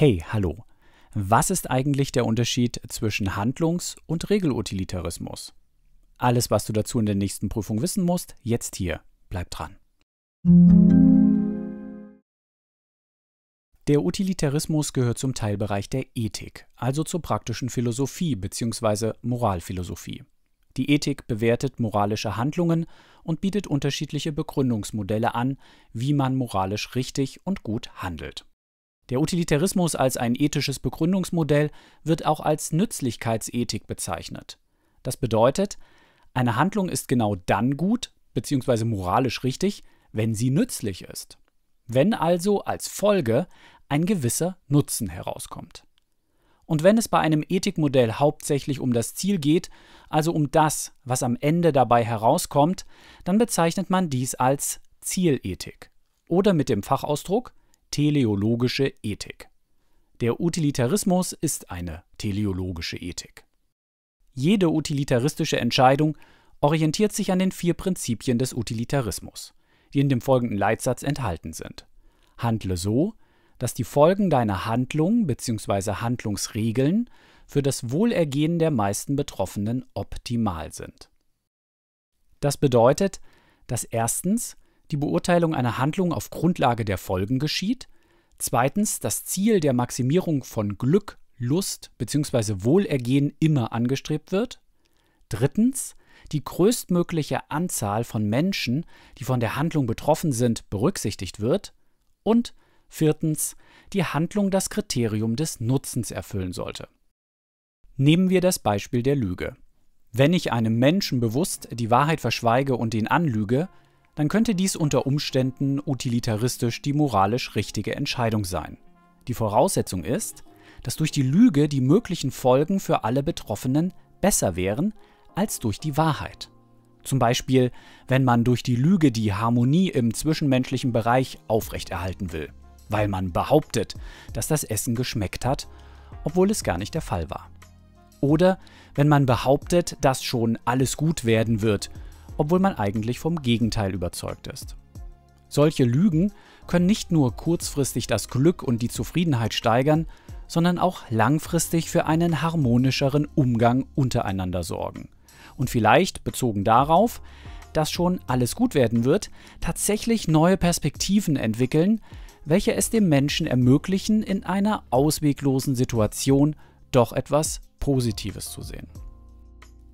hey, hallo, was ist eigentlich der Unterschied zwischen Handlungs- und Regelutilitarismus? Alles, was du dazu in der nächsten Prüfung wissen musst, jetzt hier. Bleib dran. Der Utilitarismus gehört zum Teilbereich der Ethik, also zur praktischen Philosophie bzw. Moralphilosophie. Die Ethik bewertet moralische Handlungen und bietet unterschiedliche Begründungsmodelle an, wie man moralisch richtig und gut handelt. Der Utilitarismus als ein ethisches Begründungsmodell wird auch als Nützlichkeitsethik bezeichnet. Das bedeutet, eine Handlung ist genau dann gut bzw. moralisch richtig, wenn sie nützlich ist. Wenn also als Folge ein gewisser Nutzen herauskommt. Und wenn es bei einem Ethikmodell hauptsächlich um das Ziel geht, also um das, was am Ende dabei herauskommt, dann bezeichnet man dies als Zielethik oder mit dem Fachausdruck teleologische Ethik. Der Utilitarismus ist eine teleologische Ethik. Jede utilitaristische Entscheidung orientiert sich an den vier Prinzipien des Utilitarismus, die in dem folgenden Leitsatz enthalten sind. Handle so, dass die Folgen deiner Handlung bzw. Handlungsregeln für das Wohlergehen der meisten Betroffenen optimal sind. Das bedeutet, dass erstens die Beurteilung einer Handlung auf Grundlage der Folgen geschieht, zweitens das Ziel der Maximierung von Glück, Lust bzw. Wohlergehen immer angestrebt wird, drittens die größtmögliche Anzahl von Menschen, die von der Handlung betroffen sind, berücksichtigt wird und viertens die Handlung das Kriterium des Nutzens erfüllen sollte. Nehmen wir das Beispiel der Lüge. Wenn ich einem Menschen bewusst die Wahrheit verschweige und ihn anlüge, dann könnte dies unter Umständen utilitaristisch die moralisch richtige Entscheidung sein. Die Voraussetzung ist, dass durch die Lüge die möglichen Folgen für alle Betroffenen besser wären als durch die Wahrheit. Zum Beispiel, wenn man durch die Lüge die Harmonie im zwischenmenschlichen Bereich aufrechterhalten will, weil man behauptet, dass das Essen geschmeckt hat, obwohl es gar nicht der Fall war. Oder wenn man behauptet, dass schon alles gut werden wird obwohl man eigentlich vom Gegenteil überzeugt ist. Solche Lügen können nicht nur kurzfristig das Glück und die Zufriedenheit steigern, sondern auch langfristig für einen harmonischeren Umgang untereinander sorgen. Und vielleicht, bezogen darauf, dass schon alles gut werden wird, tatsächlich neue Perspektiven entwickeln, welche es dem Menschen ermöglichen, in einer ausweglosen Situation doch etwas Positives zu sehen.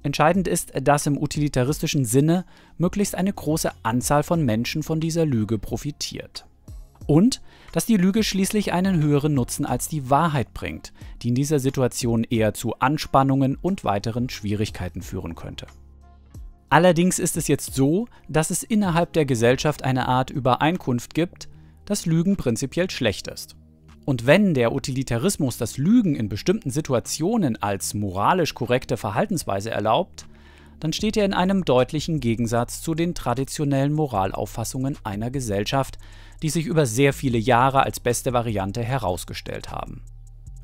Entscheidend ist, dass im utilitaristischen Sinne möglichst eine große Anzahl von Menschen von dieser Lüge profitiert. Und dass die Lüge schließlich einen höheren Nutzen als die Wahrheit bringt, die in dieser Situation eher zu Anspannungen und weiteren Schwierigkeiten führen könnte. Allerdings ist es jetzt so, dass es innerhalb der Gesellschaft eine Art Übereinkunft gibt, dass Lügen prinzipiell schlecht ist. Und wenn der Utilitarismus das Lügen in bestimmten Situationen als moralisch korrekte Verhaltensweise erlaubt, dann steht er in einem deutlichen Gegensatz zu den traditionellen Moralauffassungen einer Gesellschaft, die sich über sehr viele Jahre als beste Variante herausgestellt haben.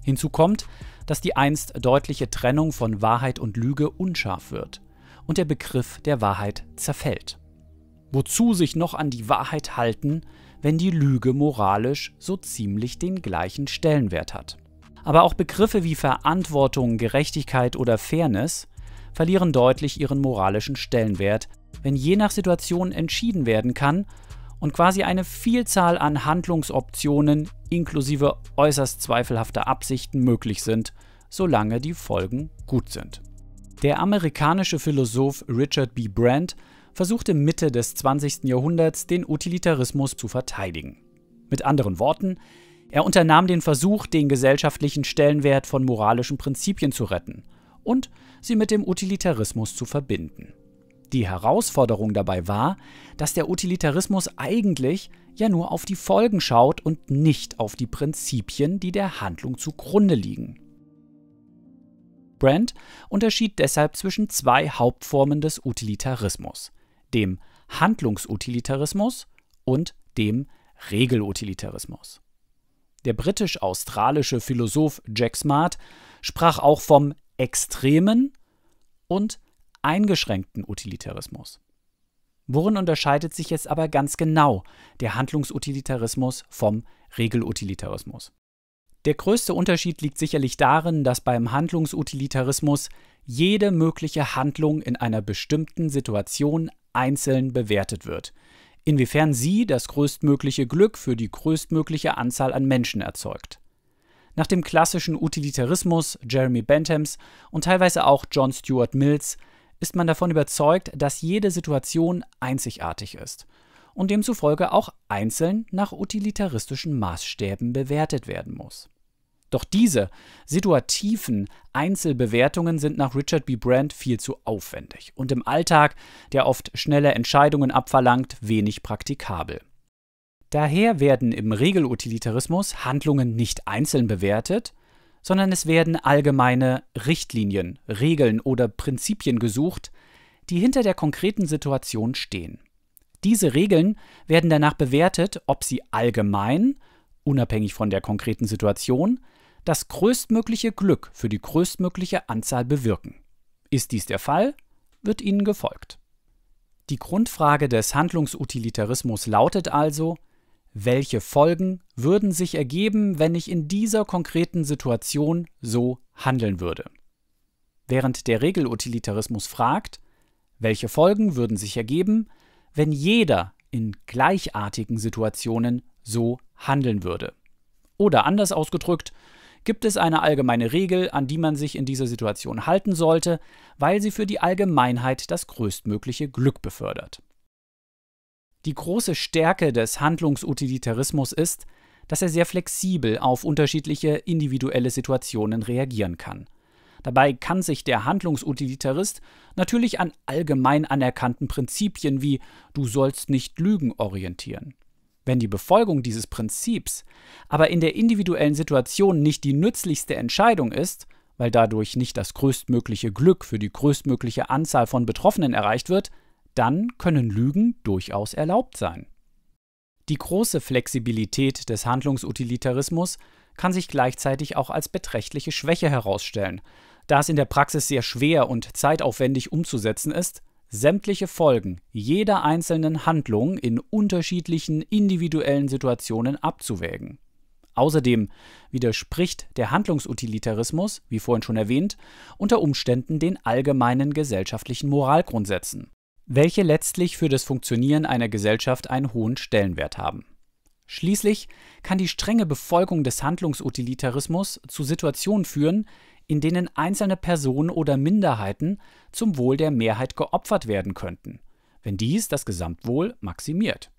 Hinzu kommt, dass die einst deutliche Trennung von Wahrheit und Lüge unscharf wird und der Begriff der Wahrheit zerfällt. Wozu sich noch an die Wahrheit halten, wenn die Lüge moralisch so ziemlich den gleichen Stellenwert hat. Aber auch Begriffe wie Verantwortung, Gerechtigkeit oder Fairness verlieren deutlich ihren moralischen Stellenwert, wenn je nach Situation entschieden werden kann und quasi eine Vielzahl an Handlungsoptionen inklusive äußerst zweifelhafter Absichten möglich sind, solange die Folgen gut sind. Der amerikanische Philosoph Richard B. Brandt versuchte Mitte des 20. Jahrhunderts den Utilitarismus zu verteidigen. Mit anderen Worten, er unternahm den Versuch, den gesellschaftlichen Stellenwert von moralischen Prinzipien zu retten und sie mit dem Utilitarismus zu verbinden. Die Herausforderung dabei war, dass der Utilitarismus eigentlich ja nur auf die Folgen schaut und nicht auf die Prinzipien, die der Handlung zugrunde liegen. Brandt unterschied deshalb zwischen zwei Hauptformen des Utilitarismus dem Handlungsutilitarismus und dem Regelutilitarismus. Der britisch-australische Philosoph Jack Smart sprach auch vom extremen und eingeschränkten Utilitarismus. Worin unterscheidet sich jetzt aber ganz genau der Handlungsutilitarismus vom Regelutilitarismus? Der größte Unterschied liegt sicherlich darin, dass beim Handlungsutilitarismus jede mögliche Handlung in einer bestimmten Situation einzeln bewertet wird, inwiefern sie das größtmögliche Glück für die größtmögliche Anzahl an Menschen erzeugt. Nach dem klassischen Utilitarismus Jeremy Benthams und teilweise auch John Stuart Mills ist man davon überzeugt, dass jede Situation einzigartig ist und demzufolge auch einzeln nach utilitaristischen Maßstäben bewertet werden muss. Doch diese situativen Einzelbewertungen sind nach Richard B. Brandt viel zu aufwendig und im Alltag, der oft schnelle Entscheidungen abverlangt, wenig praktikabel. Daher werden im Regelutilitarismus Handlungen nicht einzeln bewertet, sondern es werden allgemeine Richtlinien, Regeln oder Prinzipien gesucht, die hinter der konkreten Situation stehen. Diese Regeln werden danach bewertet, ob sie allgemein, unabhängig von der konkreten Situation, das größtmögliche Glück für die größtmögliche Anzahl bewirken. Ist dies der Fall, wird ihnen gefolgt. Die Grundfrage des Handlungsutilitarismus lautet also, welche Folgen würden sich ergeben, wenn ich in dieser konkreten Situation so handeln würde? Während der Regelutilitarismus fragt, welche Folgen würden sich ergeben, wenn jeder in gleichartigen Situationen so handeln würde? Oder anders ausgedrückt, gibt es eine allgemeine Regel, an die man sich in dieser Situation halten sollte, weil sie für die Allgemeinheit das größtmögliche Glück befördert. Die große Stärke des Handlungsutilitarismus ist, dass er sehr flexibel auf unterschiedliche individuelle Situationen reagieren kann. Dabei kann sich der Handlungsutilitarist natürlich an allgemein anerkannten Prinzipien wie du sollst nicht lügen orientieren. Wenn die Befolgung dieses Prinzips aber in der individuellen Situation nicht die nützlichste Entscheidung ist, weil dadurch nicht das größtmögliche Glück für die größtmögliche Anzahl von Betroffenen erreicht wird, dann können Lügen durchaus erlaubt sein. Die große Flexibilität des Handlungsutilitarismus kann sich gleichzeitig auch als beträchtliche Schwäche herausstellen, da es in der Praxis sehr schwer und zeitaufwendig umzusetzen ist, sämtliche Folgen jeder einzelnen Handlung in unterschiedlichen individuellen Situationen abzuwägen. Außerdem widerspricht der Handlungsutilitarismus, wie vorhin schon erwähnt, unter Umständen den allgemeinen gesellschaftlichen Moralgrundsätzen, welche letztlich für das Funktionieren einer Gesellschaft einen hohen Stellenwert haben. Schließlich kann die strenge Befolgung des Handlungsutilitarismus zu Situationen führen, in denen einzelne Personen oder Minderheiten zum Wohl der Mehrheit geopfert werden könnten, wenn dies das Gesamtwohl maximiert.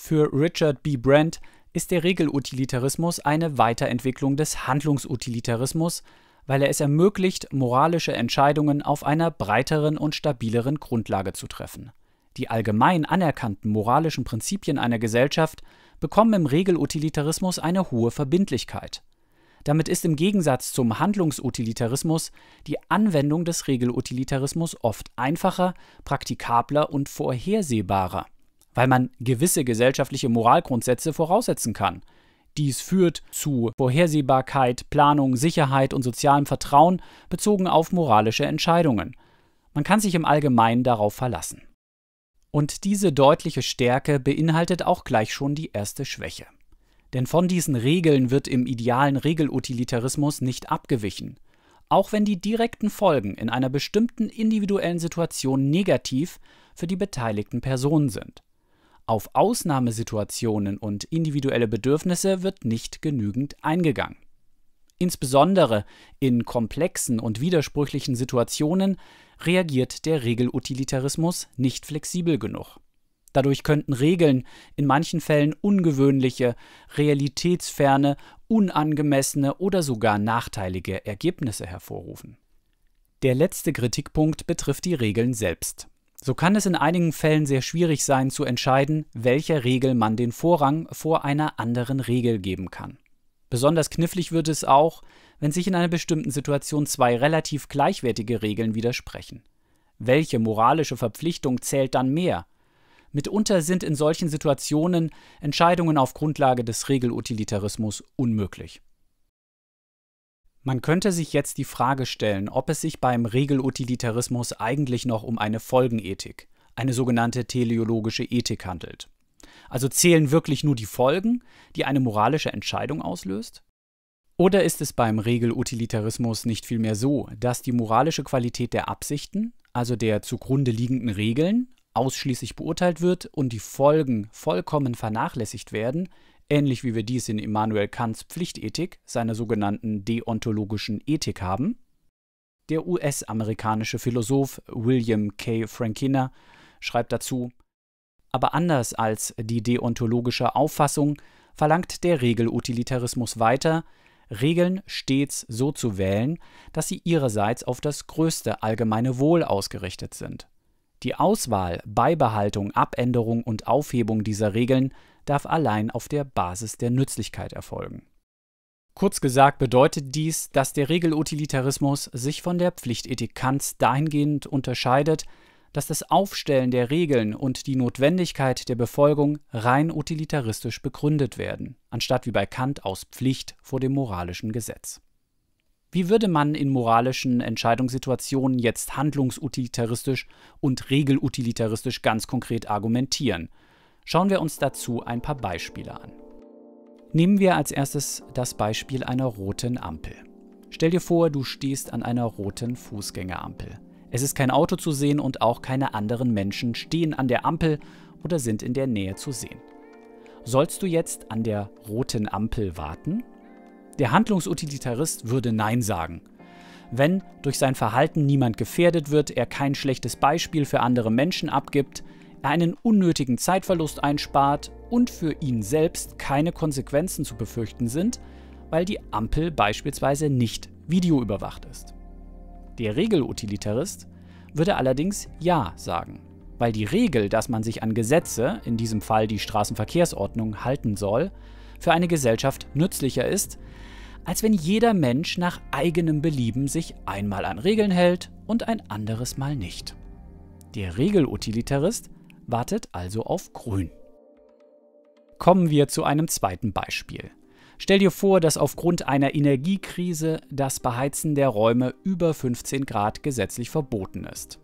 Für Richard B. Brandt ist der Regelutilitarismus eine Weiterentwicklung des Handlungsutilitarismus, weil er es ermöglicht, moralische Entscheidungen auf einer breiteren und stabileren Grundlage zu treffen. Die allgemein anerkannten moralischen Prinzipien einer Gesellschaft bekommen im Regelutilitarismus eine hohe Verbindlichkeit. Damit ist im Gegensatz zum Handlungsutilitarismus die Anwendung des Regelutilitarismus oft einfacher, praktikabler und vorhersehbarer, weil man gewisse gesellschaftliche Moralgrundsätze voraussetzen kann. Dies führt zu Vorhersehbarkeit, Planung, Sicherheit und sozialem Vertrauen bezogen auf moralische Entscheidungen. Man kann sich im Allgemeinen darauf verlassen. Und diese deutliche Stärke beinhaltet auch gleich schon die erste Schwäche. Denn von diesen Regeln wird im idealen Regelutilitarismus nicht abgewichen. Auch wenn die direkten Folgen in einer bestimmten individuellen Situation negativ für die beteiligten Personen sind. Auf Ausnahmesituationen und individuelle Bedürfnisse wird nicht genügend eingegangen. Insbesondere in komplexen und widersprüchlichen Situationen reagiert der Regelutilitarismus nicht flexibel genug. Dadurch könnten Regeln, in manchen Fällen ungewöhnliche, realitätsferne, unangemessene oder sogar nachteilige Ergebnisse hervorrufen. Der letzte Kritikpunkt betrifft die Regeln selbst. So kann es in einigen Fällen sehr schwierig sein zu entscheiden, welcher Regel man den Vorrang vor einer anderen Regel geben kann. Besonders knifflig wird es auch, wenn sich in einer bestimmten Situation zwei relativ gleichwertige Regeln widersprechen. Welche moralische Verpflichtung zählt dann mehr? Mitunter sind in solchen Situationen Entscheidungen auf Grundlage des Regelutilitarismus unmöglich. Man könnte sich jetzt die Frage stellen, ob es sich beim Regelutilitarismus eigentlich noch um eine Folgenethik, eine sogenannte teleologische Ethik handelt. Also zählen wirklich nur die Folgen, die eine moralische Entscheidung auslöst? Oder ist es beim Regelutilitarismus nicht vielmehr so, dass die moralische Qualität der Absichten, also der zugrunde liegenden Regeln, ausschließlich beurteilt wird und die Folgen vollkommen vernachlässigt werden, ähnlich wie wir dies in Immanuel Kants Pflichtethik, seiner sogenannten deontologischen Ethik haben. Der US-amerikanische Philosoph William K. Frankiner schreibt dazu, aber anders als die deontologische Auffassung verlangt der Regelutilitarismus weiter, Regeln stets so zu wählen, dass sie ihrerseits auf das größte allgemeine Wohl ausgerichtet sind. Die Auswahl, Beibehaltung, Abänderung und Aufhebung dieser Regeln darf allein auf der Basis der Nützlichkeit erfolgen. Kurz gesagt bedeutet dies, dass der Regelutilitarismus sich von der Pflichtethik Kants dahingehend unterscheidet, dass das Aufstellen der Regeln und die Notwendigkeit der Befolgung rein utilitaristisch begründet werden, anstatt wie bei Kant aus Pflicht vor dem moralischen Gesetz. Wie würde man in moralischen Entscheidungssituationen jetzt handlungsutilitaristisch und regelutilitaristisch ganz konkret argumentieren? Schauen wir uns dazu ein paar Beispiele an. Nehmen wir als erstes das Beispiel einer roten Ampel. Stell dir vor, du stehst an einer roten Fußgängerampel. Es ist kein Auto zu sehen und auch keine anderen Menschen stehen an der Ampel oder sind in der Nähe zu sehen. Sollst du jetzt an der roten Ampel warten der Handlungsutilitarist würde Nein sagen. Wenn durch sein Verhalten niemand gefährdet wird, er kein schlechtes Beispiel für andere Menschen abgibt, er einen unnötigen Zeitverlust einspart und für ihn selbst keine Konsequenzen zu befürchten sind, weil die Ampel beispielsweise nicht videoüberwacht ist. Der Regelutilitarist würde allerdings Ja sagen, weil die Regel, dass man sich an Gesetze, in diesem Fall die Straßenverkehrsordnung, halten soll, für eine Gesellschaft nützlicher ist, als wenn jeder Mensch nach eigenem Belieben sich einmal an Regeln hält und ein anderes Mal nicht. Der Regelutilitarist wartet also auf Grün. Kommen wir zu einem zweiten Beispiel. Stell dir vor, dass aufgrund einer Energiekrise das Beheizen der Räume über 15 Grad gesetzlich verboten ist.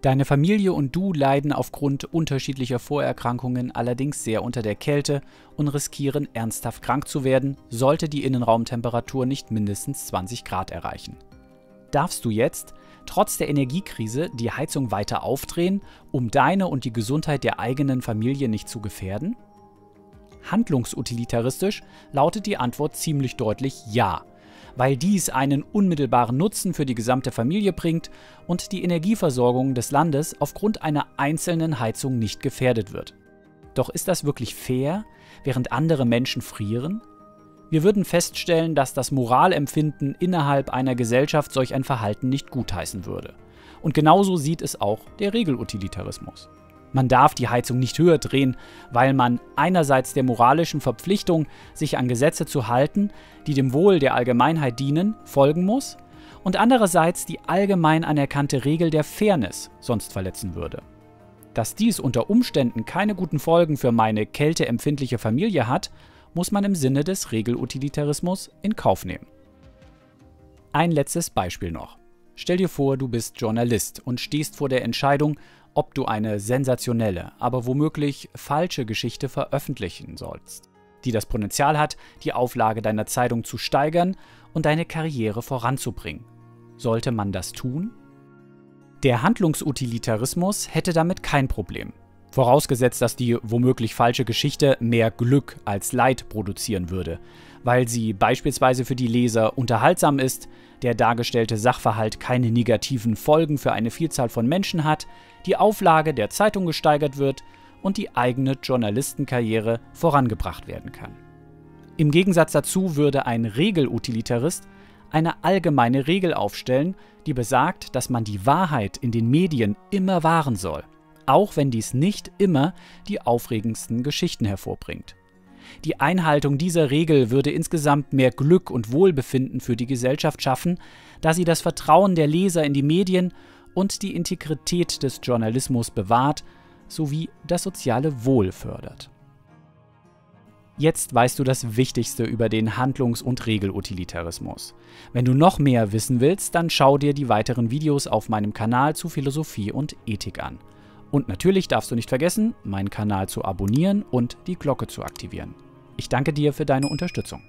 Deine Familie und du leiden aufgrund unterschiedlicher Vorerkrankungen allerdings sehr unter der Kälte und riskieren ernsthaft krank zu werden, sollte die Innenraumtemperatur nicht mindestens 20 Grad erreichen. Darfst du jetzt, trotz der Energiekrise, die Heizung weiter aufdrehen, um deine und die Gesundheit der eigenen Familie nicht zu gefährden? Handlungsutilitaristisch lautet die Antwort ziemlich deutlich Ja weil dies einen unmittelbaren Nutzen für die gesamte Familie bringt und die Energieversorgung des Landes aufgrund einer einzelnen Heizung nicht gefährdet wird. Doch ist das wirklich fair, während andere Menschen frieren? Wir würden feststellen, dass das Moralempfinden innerhalb einer Gesellschaft solch ein Verhalten nicht gutheißen würde. Und genauso sieht es auch der Regelutilitarismus. Man darf die Heizung nicht höher drehen, weil man einerseits der moralischen Verpflichtung, sich an Gesetze zu halten, die dem Wohl der Allgemeinheit dienen, folgen muss, und andererseits die allgemein anerkannte Regel der Fairness sonst verletzen würde. Dass dies unter Umständen keine guten Folgen für meine kälteempfindliche Familie hat, muss man im Sinne des Regelutilitarismus in Kauf nehmen. Ein letztes Beispiel noch. Stell dir vor, du bist Journalist und stehst vor der Entscheidung, ob du eine sensationelle, aber womöglich falsche Geschichte veröffentlichen sollst, die das Potenzial hat, die Auflage deiner Zeitung zu steigern und deine Karriere voranzubringen. Sollte man das tun? Der Handlungsutilitarismus hätte damit kein Problem, Vorausgesetzt, dass die womöglich falsche Geschichte mehr Glück als Leid produzieren würde, weil sie beispielsweise für die Leser unterhaltsam ist, der dargestellte Sachverhalt keine negativen Folgen für eine Vielzahl von Menschen hat, die Auflage der Zeitung gesteigert wird und die eigene Journalistenkarriere vorangebracht werden kann. Im Gegensatz dazu würde ein Regelutilitarist eine allgemeine Regel aufstellen, die besagt, dass man die Wahrheit in den Medien immer wahren soll – auch wenn dies nicht immer die aufregendsten Geschichten hervorbringt. Die Einhaltung dieser Regel würde insgesamt mehr Glück und Wohlbefinden für die Gesellschaft schaffen, da sie das Vertrauen der Leser in die Medien und die Integrität des Journalismus bewahrt sowie das soziale Wohl fördert. Jetzt weißt du das Wichtigste über den Handlungs- und Regelutilitarismus. Wenn du noch mehr wissen willst, dann schau dir die weiteren Videos auf meinem Kanal zu Philosophie und Ethik an. Und natürlich darfst du nicht vergessen, meinen Kanal zu abonnieren und die Glocke zu aktivieren. Ich danke dir für deine Unterstützung.